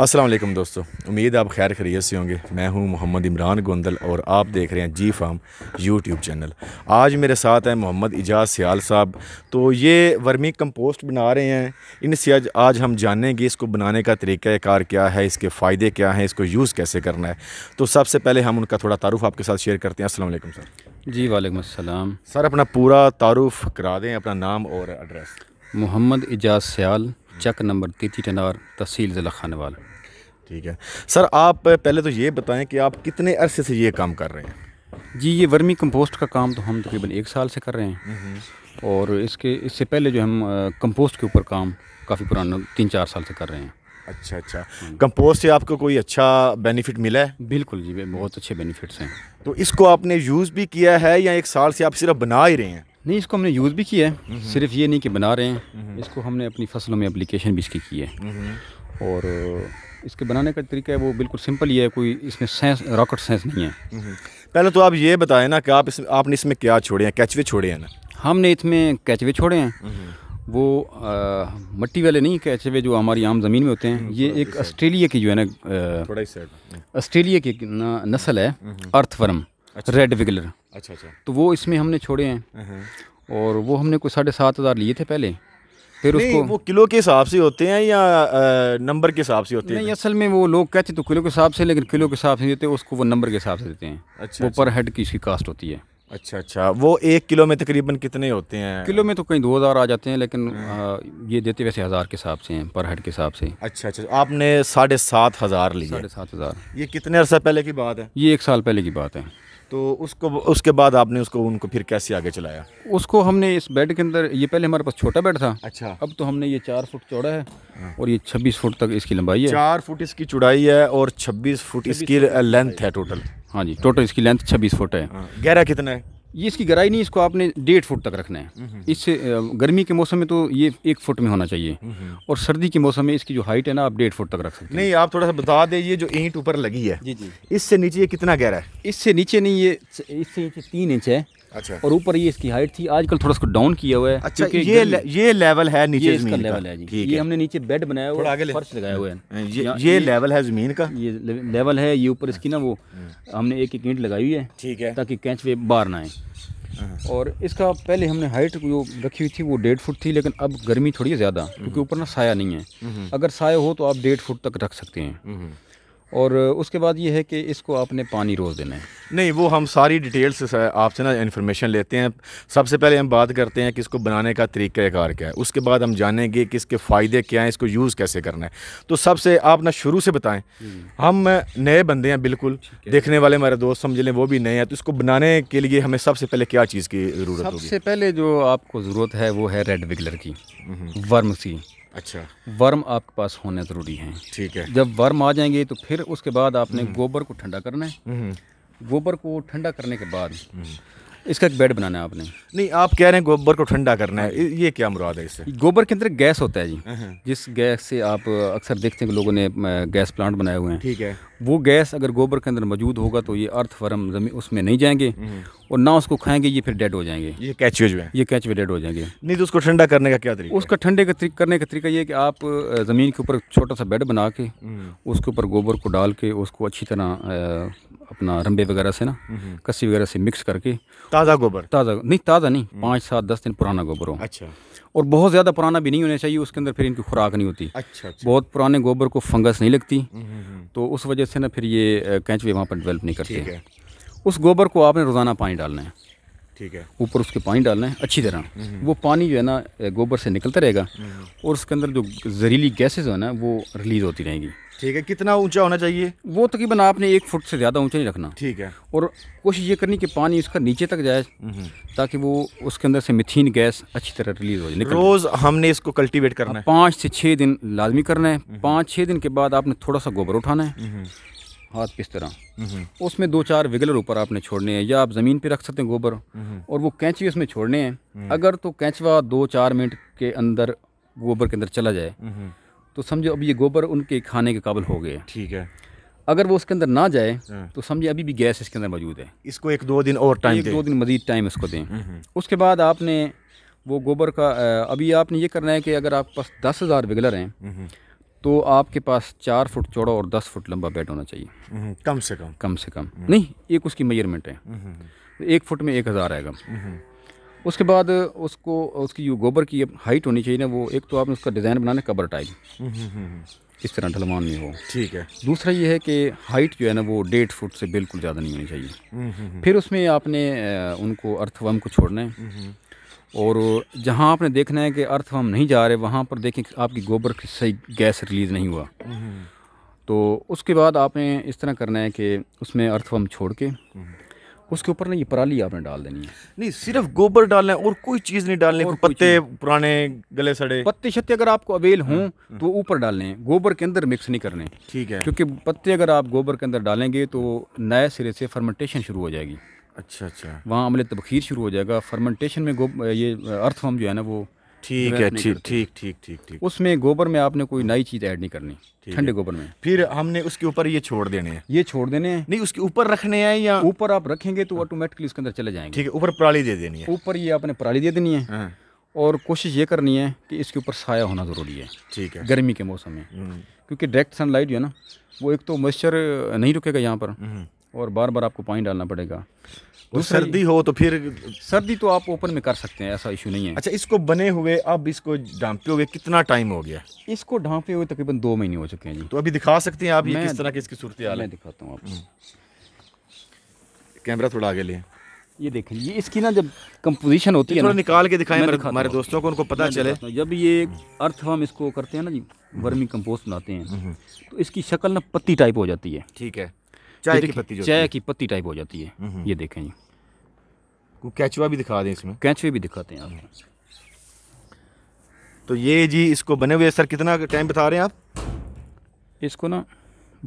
असलम दोस्तों उम्मीद आप खैर खरीत से होंगे मैं हूं मोहम्मद इमरान गोंदल और आप देख रहे हैं जी फार्म यूट्यूब चैनल आज मेरे साथ हैं मोहम्मद इजाज सियाल साहब तो ये वर्मी कंपोस्ट बना रहे हैं इनसे आज आज हम जानेंगे इसको बनाने का तरीक़ाकार क्या है इसके फ़ायदे क्या हैं इसको यूज़ कैसे करना है तो सबसे पहले हम उनका थोड़ा तारुफ आपके साथ शेयर करते हैं असल सर जी वालेकुम असलम सर अपना पूरा तारुफ करा दें अपना नाम और एड्रेस मोहम्मद इजाज सियाल चक नंबर तेती टनार तहसील ज़िला खानवाल ठीक है सर आप पहले तो ये बताएं कि आप कितने अरसे से ये काम कर रहे हैं जी ये वर्मी कंपोस्ट का काम तो हम तकरीबन एक साल से कर रहे हैं हम्म, हम्म। और इसके इससे पहले जो हम कंपोस्ट के ऊपर काम काफ़ी पुराना तीन चार साल से कर रहे हैं अच्छा अच्छा हम्म। कंपोस्ट से आपको कोई अच्छा बेनिफिट मिला है बिल्कुल जी बहुत अच्छे बेनिफिट्स हैं तो इसको आपने यूज़ भी किया है या एक साल से आप सिर्फ बना ही रहे हैं नहीं इसको हमने यूज़ भी किया है हम्म, हम्म। सिर्फ ये नहीं कि बना रहे हैं हम्म, इसको हमने अपनी फसलों में एप्लीकेशन भी इसकी की है और इसके बनाने का तरीका है वो बिल्कुल सिंपल ही है कोई इसमें साइंस रॉकेट साइंस नहीं है पहले तो आप ये बताएं ना कि आप इस आपने इसमें क्या छोड़े हैं कैचवे छोड़े हैं ना हमने इसमें कैचवे छोड़े हैं वो आ, मट्टी वाले नहीं कैचवे जो हमारी आम ज़मीन में होते हैं ये एक ऑस्ट्रेलिया की जो है ना ऑस्ट्रेलिया की नस्ल है अर्थवर्म रेड विगलर अच्छा अच्छा तो वो इसमें हमने छोड़े हैं हम्म। और वो हमने कोई साढ़े सात हज़ार लिए थे पहले फिर उसको वो किलो के हिसाब से होते हैं या नंबर के हिसाब से होते हैं नहीं असल में वो लोग कहते तो किलो के हिसाब से लेकिन किलो के हिसाब से देते उसको वो नंबर के हिसाब से देते हैं अच्छा वो पर अच्छा। हेड की इसकी कास्ट होती है अच्छा अच्छा वो एक किलो में तकरीबन कितने होते हैं किलो में तो कहीं दो हज़ार आ जाते हैं लेकिन आ, हम्म। ये देते वैसे हज़ार के हिसाब से हैं पर हेड के हिसाब से अच्छा अच्छा आपने साढ़े सात हज़ार लिए साढ़े सात हज़ार ये कितने अर्सा पहले की बात है ये एक साल पहले की बात है तो उसको उसके बाद आपने उसको उनको फिर कैसे आगे चलाया उसको हमने इस बेड के अंदर ये पहले हमारे पास छोटा बेड था अच्छा अब तो हमने ये चार फुट चौड़ा है हाँ। और ये छब्बीस फुट तक इसकी लंबाई है चार फुट इसकी चौड़ाई है और छब्बीस फुट इसकी लेंथ है टोटल हाँ जी टोटल इसकी लेंथ छब्बीस फुट है हाँ, गहरा कितना है ये इसकी गहराई नहीं इसको आपने डेढ़ फुट तक रखना है हम्म, हम्म। इससे गर्मी के मौसम में तो ये एक फुट में होना चाहिए हम्म, और सर्दी के मौसम में इसकी जो हाइट है ना आप डेढ़ फुट तक रख सकते हैं नहीं आप थोड़ा सा बता दें ये जो ईंट ऊपर लगी है जी जी इससे नीचे ये कितना गहरा है इससे नीचे नहीं ये इससे नीचे तीन इंच है अच्छा और ऊपर ये इसकी हाइट थी आजकल थोड़ा इसको डाउन किया हुआ है अच्छा ये ये लेवल है नीचे ये इसका लेवल है जी ये हमने नीचे बेड बनाया हुआ है फर्श लगाया हुआ है ये ये लेवल है ज़मीन का ये लेवल है ये ऊपर इसकी ना वो हम्म। हमने एक एक ईंट लगाई हुई है ठीक है ताकि कैंच वे बाहर ना आए हाँ। और इसका पहले हमने हाइट जो रखी हुई थी वो डेढ़ फुट थी लेकिन अब गर्मी थोड़ी ज़्यादा क्योंकि हम्म। ऊपर ना साया नहीं है हम्म। अगर साया हो तो आप डेढ़ फुट तक रख सकते हैं और उसके बाद ये है कि इसको आपने पानी रोज़ देना है नहीं वो हम सारी डिटेल्स आपसे ना इन्फॉर्मेशन लेते हैं सबसे पहले हम बात करते हैं कि इसको बनाने का तरीक़ाकार क्या है उसके बाद हम जानेंगे कि इसके फ़ायदे क्या हैं इसको यूज़ कैसे करना है तो सबसे आप ना शुरू से बताएं हम्म। हम नए बंदे हैं बिल्कुल है। देखने वाले हमारे दोस्त समझ लें वो भी नए हैं तो इसको बनाने के लिए हमें सबसे पहले क्या चीज़ की ज़रूरत सबसे पहले जो आपको ज़रूरत है वो है रेड विगलर की हम्म। वर्म सी अच्छा वर्म आपके पास होने ज़रूरी हैं ठीक है जब वर्म आ जाएंगे तो फिर उसके बाद आपने हम्म। गोबर को ठंडा करना है हम्म। गोबर को ठंडा करने के बाद हम्म। इसका एक बेड बनाना है आपने नहीं आप कह रहे हैं गोबर को ठंडा करना है ये क्या मुराद है इससे गोबर के अंदर गैस होता है जी हाँ, हाँ। जिस गैस से आप अक्सर देखते हैं कि लोगों ने गैस प्लांट बनाए हुए हैं ठीक है वो गैस अगर गोबर के अंदर मौजूद होगा तो ये अर्थ फर्म जमीन उसमें नहीं जाएंगे हम्म, हम्म। और ना उसको खाएंगे ये फिर डेड हो जाएंगे ये कैचवे जो है ये कैचवे डेड हो जाएंगे नहीं तो उसको ठंडा करने का क्या तरीका उसका ठंडे का करने का तरीका ये कि आप ज़मीन के ऊपर छोटा सा बेड बना के हम्म। उसके ऊपर गोबर को डाल के उसको अच्छी तरह अपना रंबे वगैरह से ना हम्म। कस्सी वगैरह से मिक्स करके ताज़ा गोबर ताज़ा नहीं ताज़ा नहीं हम्म। पाँच सात दस दिन पुराना गोबर हो अच्छा और बहुत ज़्यादा पुराना भी नहीं होना चाहिए उसके अंदर फिर इनकी खुराक नहीं होती अच्छा, अच्छा। बहुत पुराने गोबर को फंगस नहीं लगती हम्म, तो उस वजह से ना फिर ये कैंचवे वहाँ पर डेवलप नहीं करते उस गोबर को आपने रोज़ाना पानी डालना है ठीक है ऊपर उसके पानी डालना है अच्छी तरह हम्म। वो पानी जो है ना गोबर से निकलता रहेगा हम्म। और उसके अंदर जो जहरीली गैसेज है ना वो रिलीज होती रहेंगी ठीक है कितना ऊंचा होना चाहिए वो तकरीबन आपने एक फुट से ज़्यादा ऊंचा नहीं रखना ठीक है और कोशिश ये करनी कि पानी उसका नीचे तक जाए हम्म। ताकि वो उसके अंदर से मिथीन गैस अच्छी तरह रिलीज हो जाए रोज़ हमने इसको कल्टीवेट करना है पाँच से छः दिन लाजमी करना है पाँच छः दिन के बाद आपने थोड़ा सा गोबर उठाना है हाथ किस तरह हम्म। उसमें दो चार विगलर ऊपर आपने छोड़ने हैं या आप ज़मीन पे रख सकते हैं गोबर हम्म। और वो कैंचवे उसमें छोड़ने हैं हम्म। अगर तो कैंचवा दो चार मिनट के अंदर गोबर के अंदर चला जाए तो समझो अब ये गोबर उनके खाने के काबिल हो गए ठीक है अगर वो उसके अंदर ना जाए हाँ। तो समझिए अभी भी गैस इसके अंदर मौजूद है इसको एक दो दिन और टाइम दो दिन मज़ीद टाइम इसको दें उसके बाद आपने वो गोबर का अभी आपने ये करना है कि अगर आपके पास दस हज़ार विगलर हैं तो आपके पास चार फुट चौड़ा और दस फुट लंबा बेड होना चाहिए हम्म, कम से कम कम से कम हम्म। नहीं एक उसकी मेजरमेंट है हम्म, एक फुट में एक हज़ार आएगा उसके बाद उसको उसकी जो गोबर की हाइट होनी चाहिए ना वो एक तो आपने उसका डिज़ाइन बनाना कबर टाइप इस तरह ढलमान नहीं हो ठीक है दूसरा ये है कि हाइट जो है ना वो डेढ़ फुट से बिल्कुल ज़्यादा नहीं होनी चाहिए फिर उसमें आपने उनको अर्थवम को छोड़ना है और जहाँ आपने देखना है कि अर्थ हम नहीं जा रहे वहाँ पर देखें कि आपकी गोबर की सही गैस रिलीज़ नहीं हुआ तो उसके बाद आपने इस तरह करना है कि उसमें अर्थवम छोड़ के उसके ऊपर ना ये पराली आपने डाल देनी है नहीं सिर्फ गोबर डालना है और कोई चीज़ नहीं डालने को पत्ते पुराने गले सड़े पत्ते शत्ते अगर आपको अवेल हों हाँ, हाँ। तो ऊपर डालने लें गोबर के अंदर मिक्स नहीं करने ठीक है क्योंकि पत्ते अगर आप गोबर के अंदर डालेंगे तो नए सिरे से फर्मेंटेशन शुरू हो जाएगी अच्छा अच्छा वहाँ अमले तबखीर शुरू हो जाएगा फर्मेंटेशन में ये अर्थफॉर्म जो है ना वो ठीक है ठीक ठीक ठीक ठीक ठीक उसमें गोबर में आपने कोई नई चीज़ ऐड नहीं करनी ठंडे गोबर में फिर हमने उसके ऊपर ये छोड़ देने हैं ये छोड़ देने हैं नहीं उसके ऊपर रखने हैं या ऊपर आप रखेंगे तो ऑटोमेटिकली उसके अंदर चले जाएंगे ठीक है ऊपर पराली दे देनी है ऊपर ये आपने पराली दे देनी है हाँ। और कोशिश ये करनी है कि इसके ऊपर साया होना ज़रूरी है ठीक है गर्मी के मौसम में हम्म। क्योंकि डायरेक्ट सनलाइट जो है ना वो एक तो मॉइस्चर नहीं रुकेगा यहाँ पर हम्म। और बार बार आपको पानी डालना पड़ेगा तो सर्दी हो तो फिर सर्दी तो आप ओपन में कर सकते हैं ऐसा इशू नहीं है अच्छा इसको बने हुए अब इसको ढांपे हुए कितना टाइम हो गया इसको ढांपे हुए तकरीबन दो महीने हो चुके हैं जी तो अभी दिखा सकते हैं आप ये किस तरह की इसकी सूरत हाल है दिखाता हूँ आप हम्म। कैमरा थोड़ा आगे लिए ये देखें ये इसकी ना जब कंपोजिशन होती है थोड़ा निकाल के दिखाएं हमारे दोस्तों को उनको पता चले जब ये अर्थ हम इसको करते हैं ना जी वर्मी कंपोस्ट बनाते हैं हम्म। तो इसकी शक्ल ना पत्ती टाइप हो जाती है ठीक है चाय की पत्ती चाय की पत्ती टाइप हो जाती है हम्म, हम्म। ये देखें जी कैचुआ भी दिखा दें इसमें कैचुए भी दिखाते हैं आप तो ये जी इसको बने हुए सर कितना टाइम बता रहे हैं आप इसको ना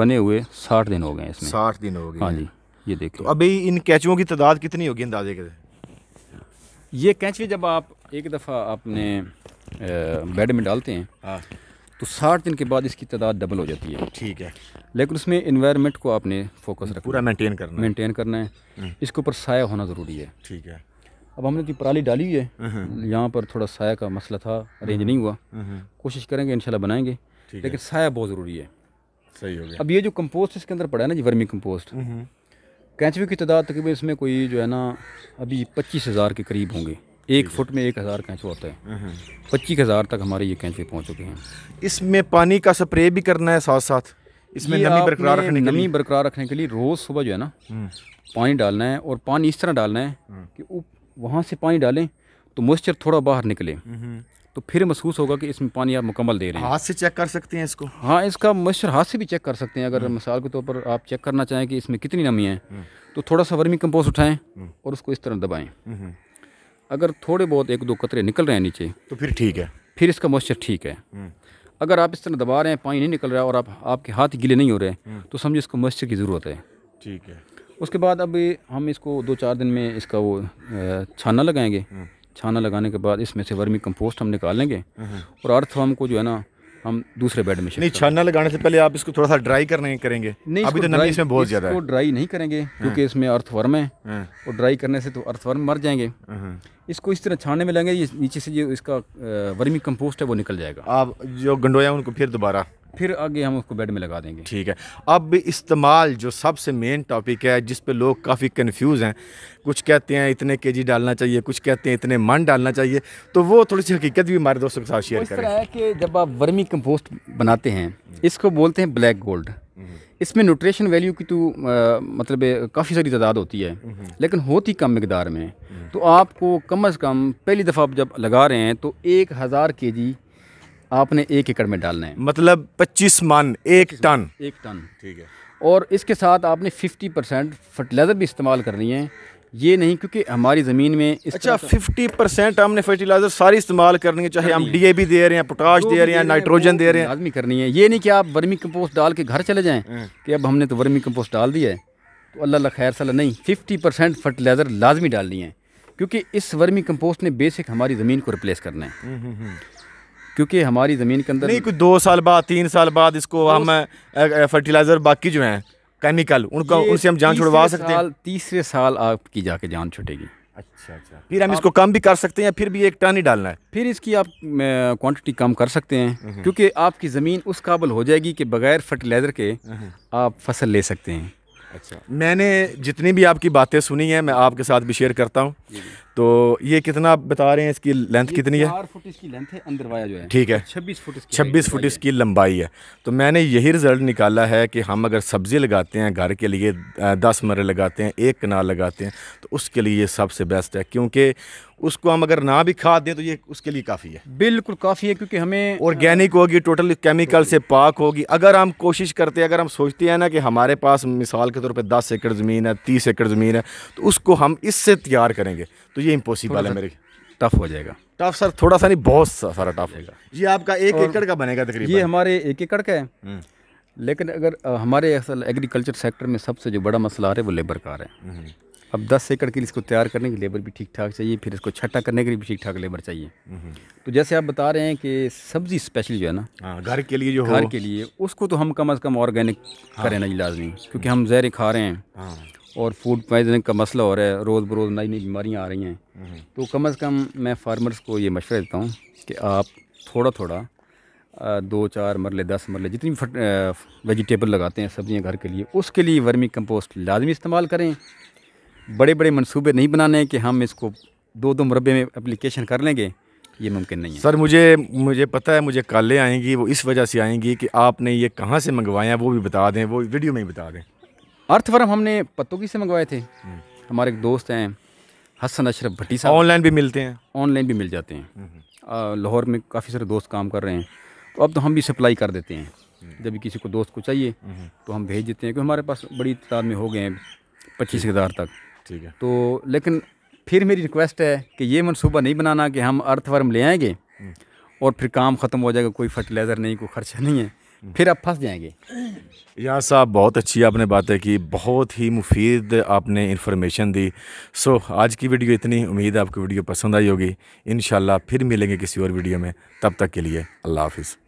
बने हुए साठ दिन हो गए इसमें साठ दिन हो गए हाँ जी ये देखो तो अभी इन कैचुओं की तादाद कितनी होगी अंदाजे के ये कैचवे जब आप एक दफ़ा आपने बेड में डालते हैं हाँ। तो साठ दिन के बाद इसकी तादाद डबल हो जाती है ठीक है लेकिन उसमें इन्वायरमेंट को आपने फोकस रखना पूरा मेंटेन करना मेंटेन करना है हम्म। इसके ऊपर साया होना ज़रूरी है ठीक है अब हमने की पराली डाली है हम्म। यहाँ पर थोड़ा साया का मसला था अरेंज हम्म। नहीं हुआ कोशिश करेंगे इनशाला बनाएंगे लेकिन साया बहुत ज़रूरी है सही हो गया अब ये जो कंपोस्ट इसके अंदर पड़ा है ना जी वर्मी कंपोस्ट कैंचवे की तादाद तकरीबन इसमें कोई जो है ना अभी पच्चीस हज़ार के करीब होंगे एक फुट में एक हज़ार कैंचू होता है हाँ, हाँ। पच्चीस हज़ार तक हमारे ये कैंचे पहुँच चुके हैं इसमें पानी का स्प्रे भी करना है साथ साथ इसमें नमी बरकरार रखने नमी बरकरार रखने के लिए रोज़ सुबह जो है ना हम्म। पानी डालना है और पानी इस तरह डालना है हम्म। कि वहाँ से पानी डालें तो मॉइस्चर थोड़ा बाहर निकले हम्म, तो फिर महसूस होगा कि इसमें पानी आप मुकम्मल दे रहे हैं हाथ से चेक कर सकते हैं इसको हाँ इसका मॉइस्चर हाथ से भी चेक कर सकते हैं अगर मिसाल के तौर पर आप चेक करना चाहें कि इसमें कितनी नमी है तो थोड़ा सा वर्मी कंपोस्ट उठाएं और उसको इस तरह दबाएं अगर थोड़े बहुत एक दो कतरे निकल रहे हैं नीचे तो फिर ठीक है फिर इसका मॉइस्चर ठीक है हम्म। अगर आप इस तरह दबा रहे हैं पानी नहीं निकल रहा है और आप आपके हाथ गीले नहीं हो रहे हम्म। तो समझिए इसको मॉइस्चर की ज़रूरत है ठीक है उसके बाद अब हम इसको दो चार दिन में इसका वो छाना लगाएंगे हम्म। छाना लगाने के बाद इसमें से वर्मी कंपोस्ट हम निकाल लेंगे और अर्थ को जो है ना हम दूसरे बेड में नहीं छाना लगाने से पहले आप इसको थोड़ा सा ड्राई करने करेंगे नहीं अभी तो नमी इसमें बहुत ज़्यादा है ड्राई नहीं करेंगे हाँ। क्योंकि इसमें अर्थवर्म है और हाँ। ड्राई करने से तो अर्थवर्म मर जाएंगे हाँ, इसको इस तरह छानने में लेंगे ये नीचे से जो इसका वर्मी कंपोस्ट है वो निकल जाएगा आप जो गंडोया उनको फिर दोबारा फिर आगे हम उसको बेड में लगा देंगे ठीक है अब इस्तेमाल जो सबसे मेन टॉपिक है जिस पे लोग काफ़ी कंफ्यूज हैं कुछ कहते हैं इतने केजी डालना चाहिए कुछ कहते हैं इतने मन डालना चाहिए तो वो थोड़ी सी हकीकत भी हमारे दोस्तों के साथ शेयर करें है कि जब आप वर्मी कंपोस्ट बनाते हैं इसको बोलते हैं ब्लैक गोल्ड इसमें न्यूट्रिशन वैल्यू की तो मतलब काफ़ी सारी तादाद होती है लेकिन होती कम मकदार में तो आपको कम अज़ कम पहली दफ़ा आप जब लगा रहे हैं तो एक हज़ार के जी आपने एक एकड़ में डालना है मतलब 25 मन एक टन एक टन ठीक है और इसके साथ आपने 50 परसेंट फर्टिलाइज़र भी इस्तेमाल करनी है ये नहीं क्योंकि हमारी ज़मीन में इस अच्छा फिफ्टी परसेंट हमने फर्टिलाइज़र सारी इस्तेमाल करनी है चाहे हम भी दे रहे हैं पोटाश दे रहे हैं नाइट्रोजन दे रहे हैं आदमी करनी है ये नहीं कि आप वर्मी कंपोस्ट डाल के घर चले जाएं हाँ। कि अब हमने तो वर्मी कंपोस्ट डाल दिया है तो अल्लाह खैर सला नहीं फिफ्टी परसेंट फर्टिलाइज़र लाजमी डालनी है क्योंकि इस वर्मी कम्पोस्ट ने बेसिक हमारी ज़मीन को रिप्लेस करना है हम्म, हम्म, हम्म। क्योंकि हमारी ज़मीन के अंदर नहीं कुछ दो साल बाद तीन साल बाद इसको हम फर्टिलाइज़र बाकी जो हैं केमिकल उनका उनसे हम जान छुड़वा सकते हैं तीसरे साल आपकी जाके जान छुटेगी अच्छा अच्छा फिर हम इसको कम भी कर सकते हैं फिर भी एक टन ही डालना है फिर इसकी आप क्वांटिटी कम कर सकते हैं हम्म। क्योंकि आपकी ज़मीन उस काबल हो जाएगी कि बगैर फर्टिलाइज़र के हम्म। आप फसल ले सकते हैं अच्छा मैंने जितनी भी आपकी बातें सुनी हैं मैं आपके साथ भी शेयर करता हूँ तो ये कितना बता रहे हैं इसकी लेंथ कितनी है चार फुट इसकी लेंथ है अंदर वाया जो है ठीक है छब्बीस फुट छब्बीस फुट इसकी लंबाई है तो मैंने यही रिज़ल्ट निकाला है कि हम अगर सब्ज़ी लगाते हैं घर के लिए दस मरे लगाते हैं एक कनाल लगाते हैं तो उसके लिए ये सबसे बेस्ट है क्योंकि उसको हम अगर ना भी खाद दें तो ये उसके लिए काफ़ी है बिल्कुल काफ़ी है क्योंकि हमें ऑर्गेनिक होगी टोटल केमिकल से पाक होगी अगर हम कोशिश करते हैं अगर हम सोचते हैं ना कि हमारे पास मिसाल के तौर पर दस एकड़ ज़मीन है तीस एकड़ ज़मीन है तो उसको हम इससे तैयार करेंगे तो ये इम्पोसिबल है मेरे टफ हो जाएगा टफ सर थोड़ा सा नहीं बहुत सा सारा टफ होगा ये आपका एक एकड़ का बनेगा तकरीबन ये हमारे एक एकड़ का है हम्म। लेकिन अगर हमारे असल एग्रीकल्चर सेक्टर में सबसे जो बड़ा मसला आ रहा है वो लेबर का आ रहा है हम्म। अब दस एकड़ के लिए इसको तैयार करने की लेबर भी ठीक ठाक चाहिए फिर इसको छट्टा करने के लिए भी ठीक ठाक लेबर चाहिए हम्म। तो जैसे आप बता रहे हैं कि सब्ज़ी स्पेशली जो है ना हाँ, घर के लिए जो घर के लिए उसको तो हम कम अज़ कम ऑर्गेनिक हाँ। करें ना लाजमी क्योंकि हम जहर खा रहे हैं हाँ। और फूड पॉइजनिंग का मसला हो रहा है रोज़ बरोज़ नई नई बीमारियाँ आ रही हैं हम्म। तो कम अज़ कम मैं फार्मर्स को ये मशवरा देता हूँ कि आप थोड़ा थोड़ा दो चार मरले दस मरले जितनी वेजिटेबल लगाते हैं सब्ज़ियाँ घर के लिए उसके लिए वर्मी कंपोस्ट लाजमी इस्तेमाल करें बड़े बड़े मनसूबे नहीं बनाने हैं कि हम इसको दो दो मरबे में अप्लीकेशन कर लेंगे ये मुमकिन नहीं है सर मुझे मुझे पता है मुझे काले आएंगी वो इस वजह से आएंगी कि आपने ये कहाँ से मंगवाया वो भी बता दें वो वीडियो में ही बता दें अर्थवर्म हमने की से मंगवाए थे हम्म। हमारे एक दोस्त हैं हसन अशरफ भट्टी साहब ऑनलाइन भी मिलते हैं ऑनलाइन भी मिल जाते हैं हम्म, हम्म। लाहौर में काफ़ी सारे दोस्त काम कर रहे हैं तो अब तो हम भी सप्लाई कर देते हैं जब भी किसी को दोस्त को चाहिए तो हम भेज देते हैं क्योंकि हमारे पास बड़ी तादाद में हो गए हैं पच्चीस हज़ार तक ठीक है तो लेकिन फिर मेरी रिक्वेस्ट है कि ये मनसूबा नहीं बनाना कि हम अर्थवर्म ले आएंगे और फिर काम ख़त्म हो जाएगा कोई फर्टिलाइज़र नहीं कोई ख़र्चा नहीं है फिर आप फंस जाएंगे या साहब बहुत अच्छी आपने बातें की बहुत ही मुफीद आपने इन्फॉर्मेशन दी सो आज की वीडियो इतनी उम्मीद है आपको वीडियो पसंद आई होगी इन फिर मिलेंगे किसी और वीडियो में तब तक के लिए अल्लाह हाफिज़